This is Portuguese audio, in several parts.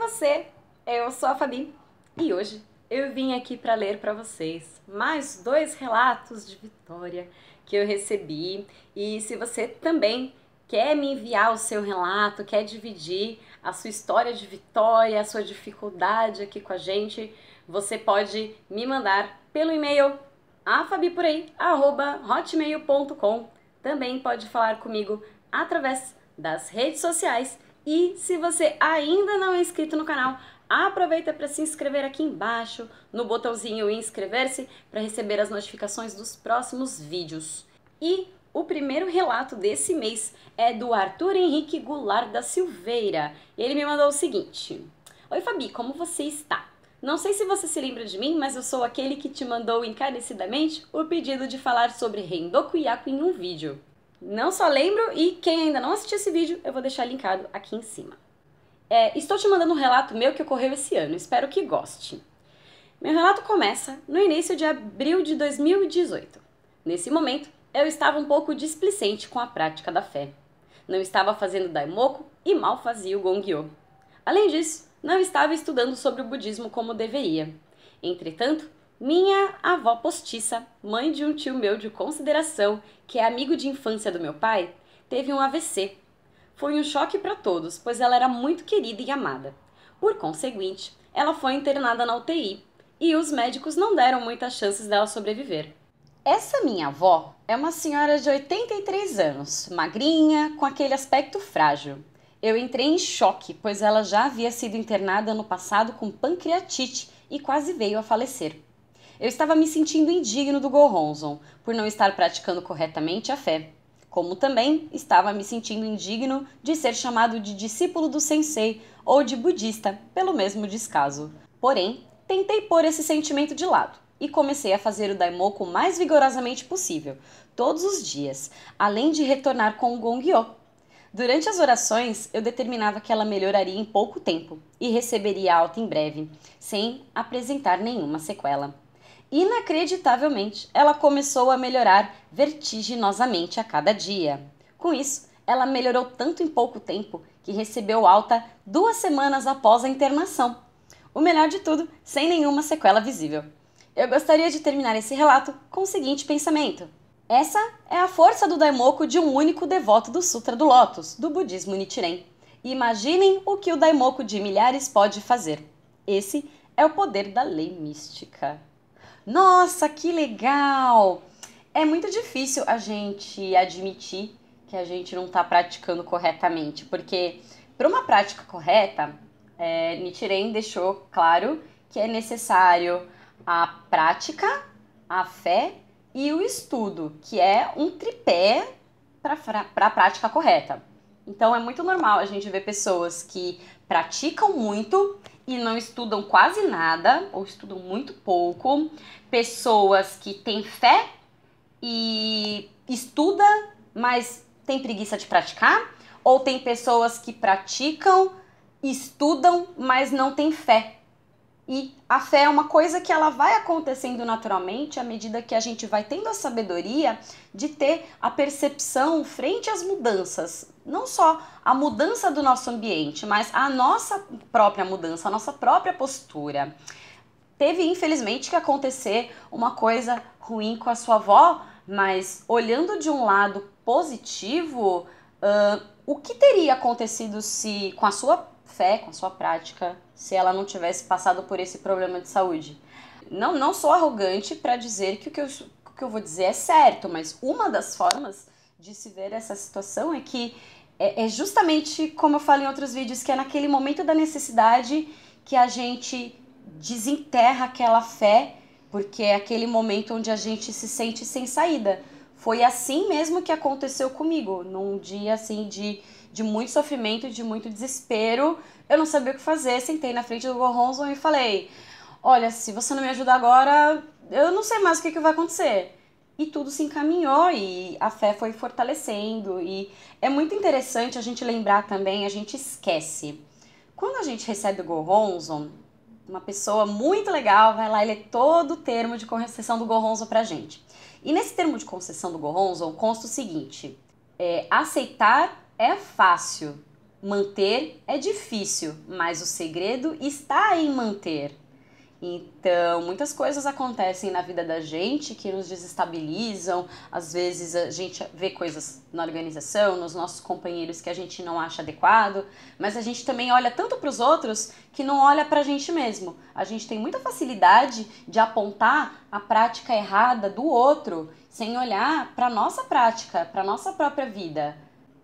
você? Eu sou a Fabi e hoje eu vim aqui para ler para vocês mais dois relatos de vitória que eu recebi. E se você também quer me enviar o seu relato, quer dividir a sua história de vitória, a sua dificuldade aqui com a gente, você pode me mandar pelo e-mail afabiporei@hotmail.com. Também pode falar comigo através das redes sociais e se você ainda não é inscrito no canal, aproveita para se inscrever aqui embaixo no botãozinho inscrever-se para receber as notificações dos próximos vídeos. E o primeiro relato desse mês é do Arthur Henrique Goulart da Silveira. Ele me mandou o seguinte: Oi Fabi, como você está? Não sei se você se lembra de mim, mas eu sou aquele que te mandou encarecidamente o pedido de falar sobre Rendoku Yaku em um vídeo. Não só lembro e quem ainda não assistiu esse vídeo, eu vou deixar linkado aqui em cima. É, estou te mandando um relato meu que ocorreu esse ano, espero que goste. Meu relato começa no início de abril de 2018. Nesse momento, eu estava um pouco displicente com a prática da fé. Não estava fazendo daimoku e mal fazia o gongyo. Além disso, não estava estudando sobre o budismo como deveria. Entretanto, minha avó postiça, mãe de um tio meu de consideração, que é amigo de infância do meu pai, teve um AVC. Foi um choque para todos, pois ela era muito querida e amada. Por conseguinte, ela foi internada na UTI e os médicos não deram muitas chances dela sobreviver. Essa minha avó é uma senhora de 83 anos, magrinha, com aquele aspecto frágil. Eu entrei em choque, pois ela já havia sido internada no passado com pancreatite e quase veio a falecer. Eu estava me sentindo indigno do Goronzon por não estar praticando corretamente a fé, como também estava me sentindo indigno de ser chamado de discípulo do sensei ou de budista pelo mesmo descaso. Porém, tentei pôr esse sentimento de lado e comecei a fazer o Daimoku o mais vigorosamente possível, todos os dias, além de retornar com o Gongyo. Durante as orações, eu determinava que ela melhoraria em pouco tempo e receberia alta em breve, sem apresentar nenhuma sequela. Inacreditavelmente, ela começou a melhorar vertiginosamente a cada dia. Com isso, ela melhorou tanto em pouco tempo que recebeu alta duas semanas após a internação. O melhor de tudo, sem nenhuma sequela visível. Eu gostaria de terminar esse relato com o seguinte pensamento. Essa é a força do Daimoku de um único devoto do Sutra do Lotus, do budismo Nichiren. Imaginem o que o Daimoku de milhares pode fazer. Esse é o poder da lei mística. Nossa, que legal! É muito difícil a gente admitir que a gente não está praticando corretamente, porque para uma prática correta, é, Nichiren deixou claro que é necessário a prática, a fé e o estudo, que é um tripé para a prática correta. Então é muito normal a gente ver pessoas que praticam muito, e não estudam quase nada ou estudam muito pouco, pessoas que têm fé e estuda, mas tem preguiça de praticar, ou tem pessoas que praticam, estudam, mas não têm fé. E a fé é uma coisa que ela vai acontecendo naturalmente à medida que a gente vai tendo a sabedoria de ter a percepção frente às mudanças. Não só a mudança do nosso ambiente, mas a nossa própria mudança, a nossa própria postura. Teve, infelizmente, que acontecer uma coisa ruim com a sua avó, mas olhando de um lado positivo, uh, o que teria acontecido se com a sua fé, com a sua prática, se ela não tivesse passado por esse problema de saúde. Não, não sou arrogante para dizer que o que, eu, o que eu vou dizer é certo, mas uma das formas de se ver essa situação é que é, é justamente como eu falo em outros vídeos, que é naquele momento da necessidade que a gente desenterra aquela fé, porque é aquele momento onde a gente se sente sem saída. Foi assim mesmo que aconteceu comigo, num dia assim de de muito sofrimento, de muito desespero. Eu não sabia o que fazer, sentei na frente do Goronzon e falei: Olha, se você não me ajudar agora, eu não sei mais o que, que vai acontecer. E tudo se encaminhou e a fé foi fortalecendo. E é muito interessante a gente lembrar também, a gente esquece. Quando a gente recebe o Goronzon, uma pessoa muito legal vai lá e lê é todo o termo de concessão do Goronzon pra gente. E nesse termo de concessão do Goronzon consta o seguinte: é, aceitar é fácil, manter é difícil, mas o segredo está em manter. Então, muitas coisas acontecem na vida da gente que nos desestabilizam. Às vezes a gente vê coisas na organização, nos nossos companheiros que a gente não acha adequado, mas a gente também olha tanto para os outros que não olha para a gente mesmo. A gente tem muita facilidade de apontar a prática errada do outro sem olhar para nossa prática, para nossa própria vida.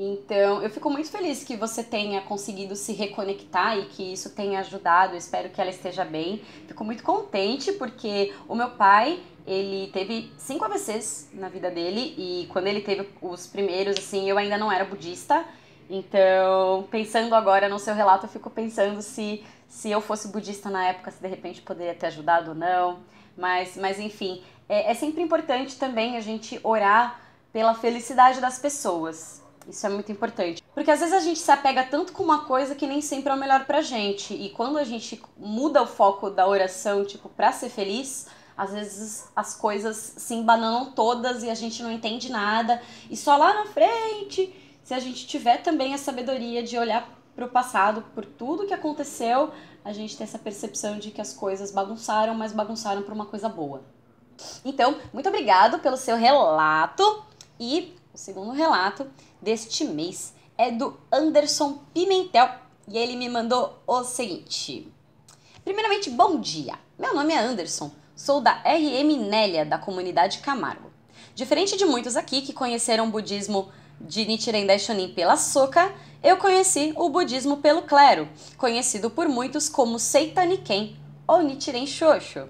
Então, eu fico muito feliz que você tenha conseguido se reconectar e que isso tenha ajudado. Eu espero que ela esteja bem. Fico muito contente porque o meu pai, ele teve cinco AVCs na vida dele e quando ele teve os primeiros, assim, eu ainda não era budista. Então, pensando agora no seu relato, eu fico pensando se se eu fosse budista na época, se de repente poderia ter ajudado ou não. Mas, mas enfim, é, é sempre importante também a gente orar pela felicidade das pessoas isso é muito importante. Porque às vezes a gente se apega tanto com uma coisa que nem sempre é o melhor pra gente. E quando a gente muda o foco da oração, tipo, pra ser feliz, às vezes as coisas se embananam todas e a gente não entende nada. E só lá na frente, se a gente tiver também a sabedoria de olhar para o passado, por tudo que aconteceu, a gente tem essa percepção de que as coisas bagunçaram, mas bagunçaram para uma coisa boa. Então, muito obrigado pelo seu relato e o segundo relato deste mês é do Anderson Pimentel e ele me mandou o seguinte: Primeiramente, bom dia. Meu nome é Anderson, sou da RM Nélia, da comunidade Camargo. Diferente de muitos aqui que conheceram o budismo de Nichiren Daishonin pela soca, eu conheci o budismo pelo clero, conhecido por muitos como Seita Niken ou Nichiren Shoshu.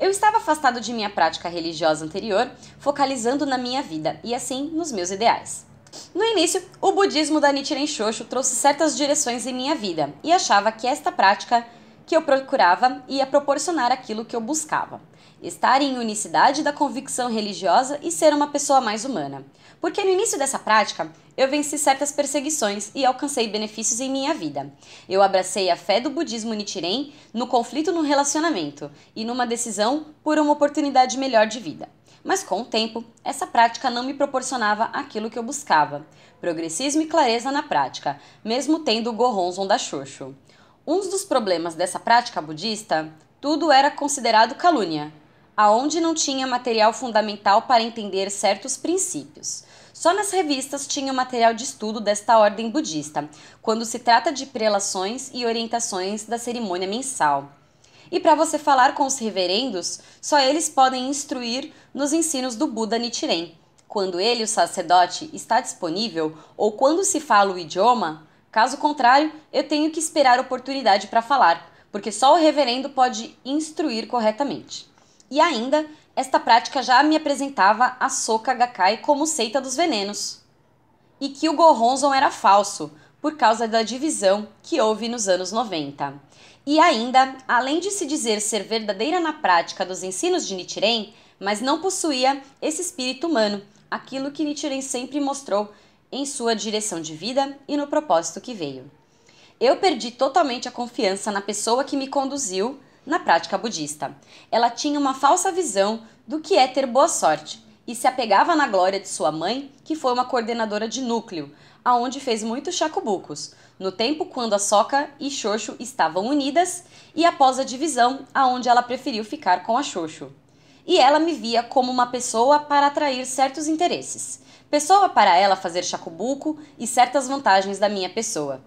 Eu estava afastado de minha prática religiosa anterior, focalizando na minha vida e assim nos meus ideais. No início, o budismo da Nichiren Shoshu trouxe certas direções em minha vida e achava que esta prática que eu procurava ia proporcionar aquilo que eu buscava: estar em unicidade da convicção religiosa e ser uma pessoa mais humana porque no início dessa prática eu venci certas perseguições e alcancei benefícios em minha vida. Eu abracei a fé do budismo Nichiren no conflito no relacionamento e numa decisão por uma oportunidade melhor de vida. Mas com o tempo, essa prática não me proporcionava aquilo que eu buscava: progressismo e clareza na prática, mesmo tendo o Gohonzon Xoxo. Um dos problemas dessa prática budista, tudo era considerado calúnia, aonde não tinha material fundamental para entender certos princípios. Só nas revistas tinha material de estudo desta ordem budista, quando se trata de prelações e orientações da cerimônia mensal. E para você falar com os reverendos, só eles podem instruir nos ensinos do Buda Nichiren. Quando ele, o sacerdote, está disponível ou quando se fala o idioma, caso contrário, eu tenho que esperar oportunidade para falar, porque só o reverendo pode instruir corretamente. E ainda esta prática já me apresentava a Soka Gakkai como seita dos venenos. E que o Gohonzon era falso, por causa da divisão que houve nos anos 90. E ainda, além de se dizer ser verdadeira na prática dos ensinos de Nichiren, mas não possuía esse espírito humano, aquilo que Nichiren sempre mostrou em sua direção de vida e no propósito que veio. Eu perdi totalmente a confiança na pessoa que me conduziu na prática budista. Ela tinha uma falsa visão do que é ter boa sorte e se apegava na glória de sua mãe, que foi uma coordenadora de núcleo, aonde fez muitos chacubucos, no tempo quando a Soca e Xoxo estavam unidas e após a divisão, aonde ela preferiu ficar com a Xoxo. E ela me via como uma pessoa para atrair certos interesses, pessoa para ela fazer chacubuco e certas vantagens da minha pessoa.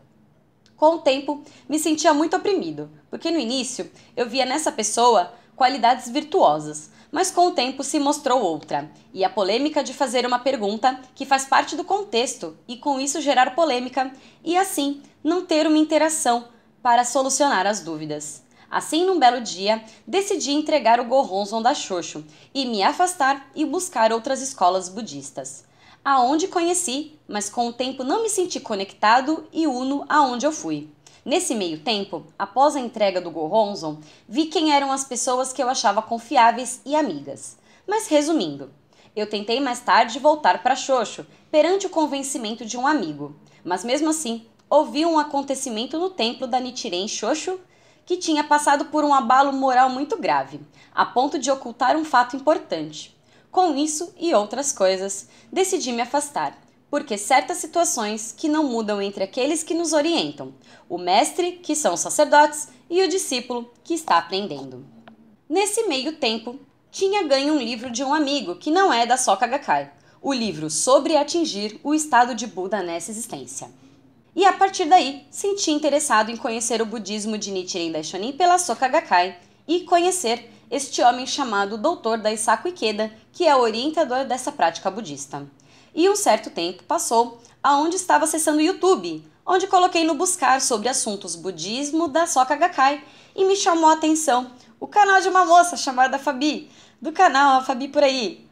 Com o tempo, me sentia muito oprimido, porque no início eu via nessa pessoa qualidades virtuosas, mas com o tempo se mostrou outra. E a polêmica de fazer uma pergunta que faz parte do contexto e com isso gerar polêmica e assim não ter uma interação para solucionar as dúvidas. Assim, num belo dia, decidi entregar o Goronzon da Xoxo e me afastar e buscar outras escolas budistas aonde conheci, mas com o tempo não me senti conectado e uno aonde eu fui. Nesse meio tempo, após a entrega do Goronzon, vi quem eram as pessoas que eu achava confiáveis e amigas. Mas resumindo, eu tentei mais tarde voltar para Xoxo, perante o convencimento de um amigo, mas mesmo assim, ouvi um acontecimento no templo da Nichiren Xoxo que tinha passado por um abalo moral muito grave, a ponto de ocultar um fato importante. Com isso e outras coisas, decidi me afastar, porque certas situações que não mudam entre aqueles que nos orientam, o mestre, que são os sacerdotes, e o discípulo, que está aprendendo. Nesse meio tempo, tinha ganho um livro de um amigo que não é da Soka Gakkai, o livro sobre atingir o estado de Buda nessa existência. E a partir daí, senti interessado em conhecer o budismo de Nichiren Daishonin pela Soka Gakkai e conhecer este homem chamado Doutor Daisaku Ikeda, que é o orientador dessa prática budista. E um certo tempo passou aonde estava acessando o YouTube, onde coloquei no buscar sobre assuntos budismo da Soka Gakkai e me chamou a atenção o canal de uma moça chamada Fabi, do canal A Fabi Por Aí.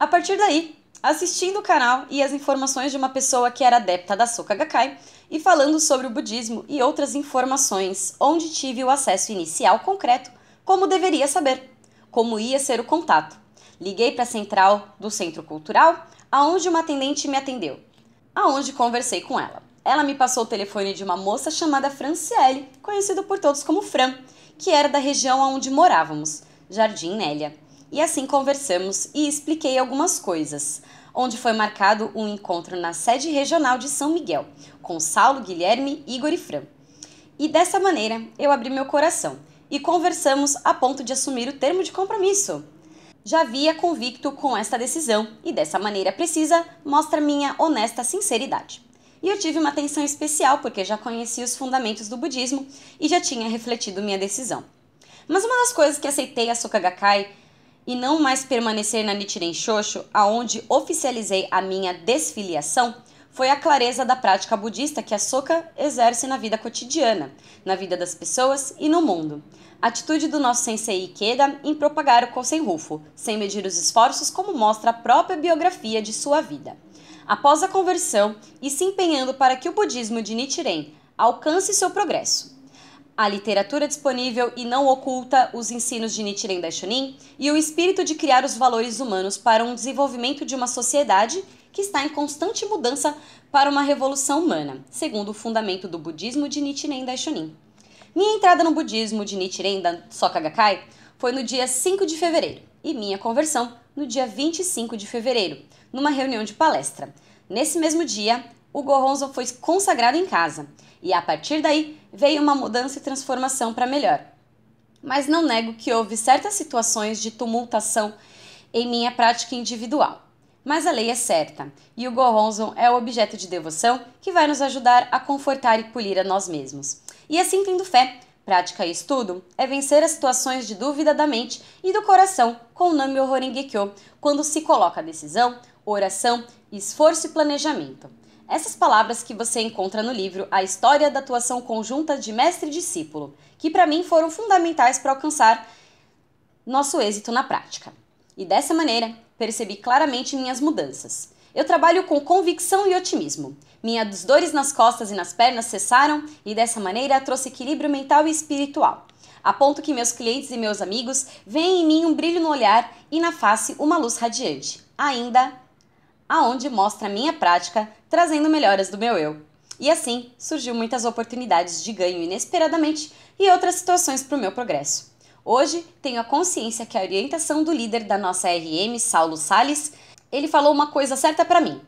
A partir daí, assistindo o canal e as informações de uma pessoa que era adepta da Soka Gakkai e falando sobre o budismo e outras informações, onde tive o acesso inicial concreto como deveria saber, como ia ser o contato. Liguei para a central do Centro Cultural, aonde uma atendente me atendeu, aonde conversei com ela. Ela me passou o telefone de uma moça chamada Franciele, conhecida por todos como Fran, que era da região onde morávamos, Jardim Nélia. E assim conversamos e expliquei algumas coisas, onde foi marcado um encontro na sede regional de São Miguel, com Saulo, Guilherme, Igor e Fran. E dessa maneira eu abri meu coração e conversamos a ponto de assumir o termo de compromisso. Já havia convicto com esta decisão e, dessa maneira precisa, mostra minha honesta sinceridade. E eu tive uma atenção especial porque já conhecia os fundamentos do budismo e já tinha refletido minha decisão. Mas uma das coisas que aceitei a Sukagakai e não mais permanecer na Nichiren Shoshu, aonde oficializei a minha desfiliação, foi a clareza da prática budista que a Soka exerce na vida cotidiana, na vida das pessoas e no mundo. A atitude do nosso sensei Ikeda em propagar o Kosen Rufo, sem medir os esforços, como mostra a própria biografia de sua vida. Após a conversão e se empenhando para que o budismo de Nichiren alcance seu progresso. A literatura disponível e não oculta os ensinos de Nichiren Daishonin e o espírito de criar os valores humanos para um desenvolvimento de uma sociedade que está em constante mudança para uma revolução humana, segundo o fundamento do budismo de Nichiren Daishonin. Minha entrada no budismo de Nichiren da Soka Gakkai foi no dia 5 de fevereiro e minha conversão no dia 25 de fevereiro, numa reunião de palestra. Nesse mesmo dia, o Gohonzo foi consagrado em casa e a partir daí veio uma mudança e transformação para melhor. Mas não nego que houve certas situações de tumultação em minha prática individual. Mas a lei é certa, e o Goronzon é o objeto de devoção que vai nos ajudar a confortar e polir a nós mesmos. E assim tendo fé, prática e estudo é vencer as situações de dúvida da mente e do coração com o Namyo Horengekyo, quando se coloca decisão, oração, esforço e planejamento. Essas palavras que você encontra no livro A História da Atuação Conjunta de Mestre e Discípulo, que para mim foram fundamentais para alcançar nosso êxito na prática e dessa maneira percebi claramente minhas mudanças. Eu trabalho com convicção e otimismo. Minhas dores nas costas e nas pernas cessaram e dessa maneira trouxe equilíbrio mental e espiritual. A ponto que meus clientes e meus amigos veem em mim um brilho no olhar e na face uma luz radiante. Ainda aonde mostra a minha prática, trazendo melhoras do meu eu. E assim surgiu muitas oportunidades de ganho inesperadamente e outras situações para o meu progresso. Hoje tenho a consciência que a orientação do líder da nossa RM, Saulo Sales, ele falou uma coisa certa para mim.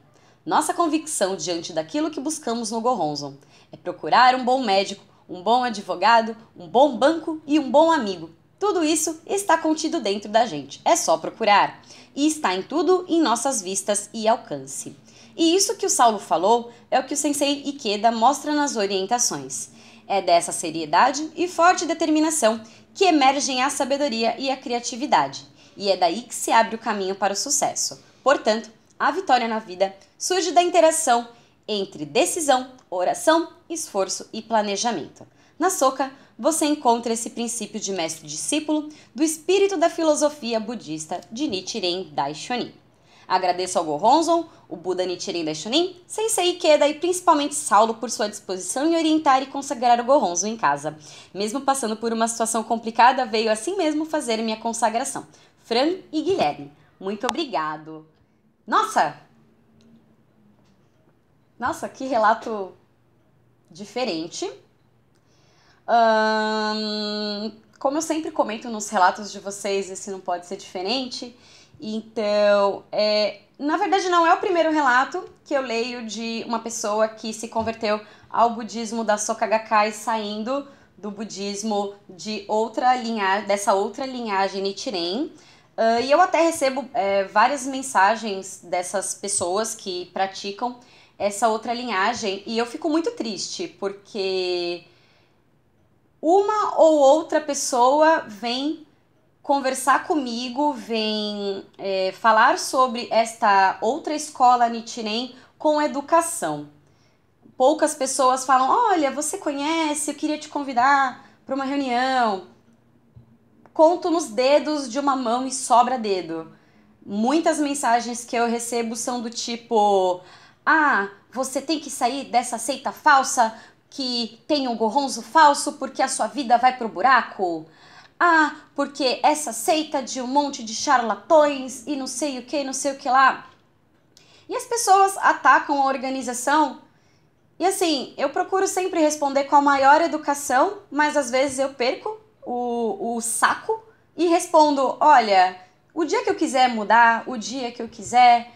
Nossa convicção diante daquilo que buscamos no Goronzon é procurar um bom médico, um bom advogado, um bom banco e um bom amigo. Tudo isso está contido dentro da gente, é só procurar. E está em tudo em nossas vistas e alcance. E isso que o Saulo falou é o que o sensei Ikeda mostra nas orientações. É dessa seriedade e forte determinação que emergem a sabedoria e a criatividade. E é daí que se abre o caminho para o sucesso. Portanto, a vitória na vida surge da interação entre decisão, oração, esforço e planejamento. Na Soca, você encontra esse princípio de mestre-discípulo do espírito da filosofia budista de Nichiren Daishonin. Agradeço ao Gohonzon, o Buda Nichiren Daishonin, Sensei Ikeda e principalmente Saulo por sua disposição em orientar e consagrar o Gohonzon em casa. Mesmo passando por uma situação complicada, veio assim mesmo fazer minha consagração. Fran e Guilherme, muito obrigado. Nossa! Nossa, que relato diferente. Hum, como eu sempre comento nos relatos de vocês, esse não pode ser diferente. Então, é, na verdade, não é o primeiro relato que eu leio de uma pessoa que se converteu ao budismo da Soka Gakkai saindo do budismo de outra linhagem, dessa outra linhagem Nichiren. Uh, e eu até recebo é, várias mensagens dessas pessoas que praticam essa outra linhagem e eu fico muito triste porque uma ou outra pessoa vem conversar comigo, vem é, falar sobre esta outra escola Nitinem com educação. Poucas pessoas falam: Olha, você conhece, eu queria te convidar para uma reunião. Conto nos dedos de uma mão e sobra dedo. Muitas mensagens que eu recebo são do tipo: Ah, você tem que sair dessa seita falsa que tem um gorronzo falso porque a sua vida vai pro buraco. Ah, porque essa seita de um monte de charlatões e não sei o que, não sei o que lá. E as pessoas atacam a organização. E assim, eu procuro sempre responder com a maior educação, mas às vezes eu perco o, o saco e respondo: olha, o dia que eu quiser mudar, o dia que eu quiser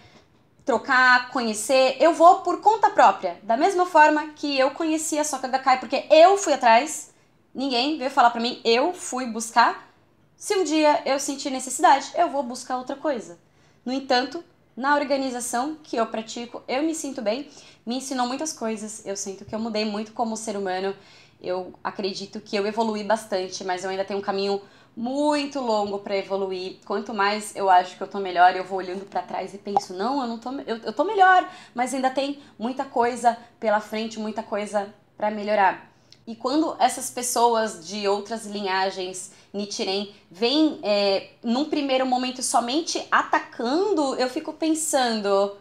trocar, conhecer, eu vou por conta própria. Da mesma forma que eu conheci a Soca Kai porque eu fui atrás Ninguém veio falar para mim, eu fui buscar. Se um dia eu sentir necessidade, eu vou buscar outra coisa. No entanto, na organização que eu pratico, eu me sinto bem, me ensinou muitas coisas. Eu sinto que eu mudei muito como ser humano. Eu acredito que eu evolui bastante, mas eu ainda tenho um caminho muito longo para evoluir. Quanto mais eu acho que eu tô melhor, eu vou olhando para trás e penso, não, eu não tô, eu, eu tô melhor, mas ainda tem muita coisa pela frente, muita coisa para melhorar. E quando essas pessoas de outras linhagens Nichiren vêm, é, num primeiro momento, somente atacando, eu fico pensando: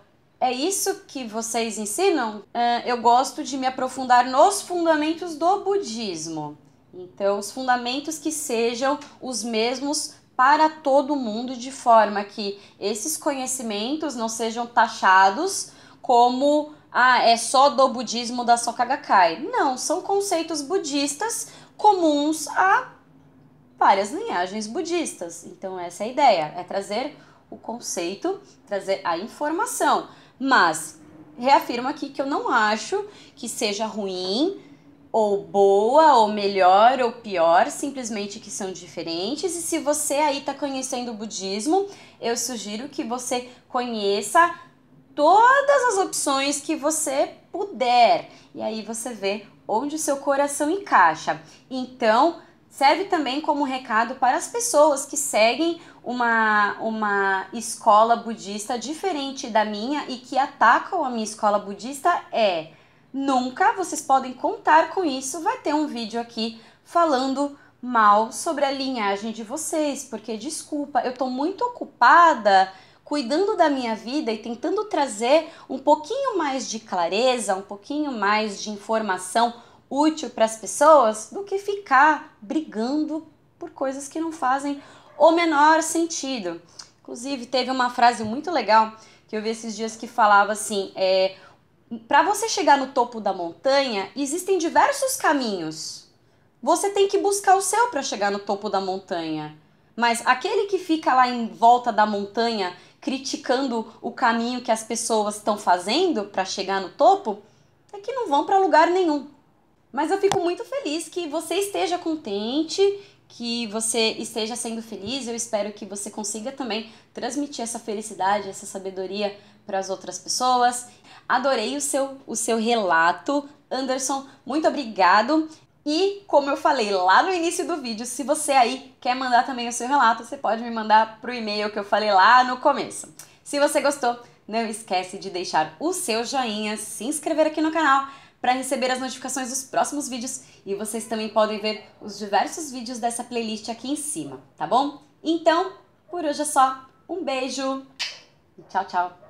é isso que vocês ensinam? É, eu gosto de me aprofundar nos fundamentos do budismo. Então, os fundamentos que sejam os mesmos para todo mundo, de forma que esses conhecimentos não sejam taxados como ah, é só do budismo da Sokagakai. Não, são conceitos budistas comuns a várias linhagens budistas. Então essa é a ideia, é trazer o conceito, trazer a informação. Mas reafirmo aqui que eu não acho que seja ruim ou boa, ou melhor, ou pior, simplesmente que são diferentes. E se você aí está conhecendo o budismo, eu sugiro que você conheça todas as opções que você puder. E aí você vê onde o seu coração encaixa. Então, serve também como recado para as pessoas que seguem uma, uma escola budista diferente da minha e que atacam a minha escola budista é nunca, vocês podem contar com isso, vai ter um vídeo aqui falando mal sobre a linhagem de vocês, porque desculpa, eu tô muito ocupada cuidando da minha vida e tentando trazer um pouquinho mais de clareza, um pouquinho mais de informação útil para as pessoas do que ficar brigando por coisas que não fazem o menor sentido. Inclusive, teve uma frase muito legal que eu vi esses dias que falava assim: é, para você chegar no topo da montanha, existem diversos caminhos. Você tem que buscar o seu para chegar no topo da montanha. Mas aquele que fica lá em volta da montanha criticando o caminho que as pessoas estão fazendo para chegar no topo, é que não vão para lugar nenhum. Mas eu fico muito feliz que você esteja contente, que você esteja sendo feliz. Eu espero que você consiga também transmitir essa felicidade, essa sabedoria para as outras pessoas. Adorei o seu, o seu relato, Anderson. Muito obrigado. E, como eu falei lá no início do vídeo, se você aí quer mandar também o seu relato, você pode me mandar pro e-mail que eu falei lá no começo. Se você gostou, não esquece de deixar o seu joinha, se inscrever aqui no canal para receber as notificações dos próximos vídeos e vocês também podem ver os diversos vídeos dessa playlist aqui em cima, tá bom? Então, por hoje é só. Um beijo e tchau, tchau!